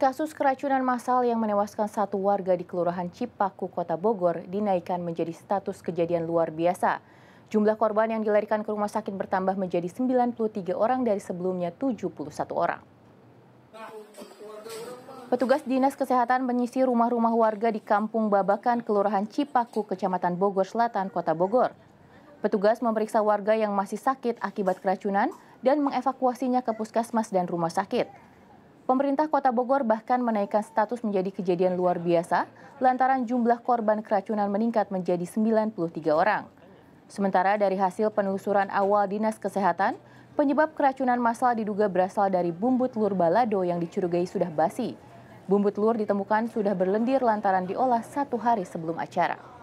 Kasus keracunan massal yang menewaskan satu warga di Kelurahan Cipaku, Kota Bogor dinaikkan menjadi status kejadian luar biasa. Jumlah korban yang dilarikan ke rumah sakit bertambah menjadi 93 orang dari sebelumnya 71 orang. Petugas Dinas Kesehatan menyisir rumah-rumah warga di Kampung Babakan, Kelurahan Cipaku, Kecamatan Bogor Selatan, Kota Bogor. Petugas memeriksa warga yang masih sakit akibat keracunan dan mengevakuasinya ke puskesmas dan rumah sakit. Pemerintah Kota Bogor bahkan menaikkan status menjadi kejadian luar biasa lantaran jumlah korban keracunan meningkat menjadi 93 orang. Sementara dari hasil penelusuran awal Dinas Kesehatan, penyebab keracunan masal diduga berasal dari bumbu telur balado yang dicurigai sudah basi. Bumbu telur ditemukan sudah berlendir lantaran diolah satu hari sebelum acara.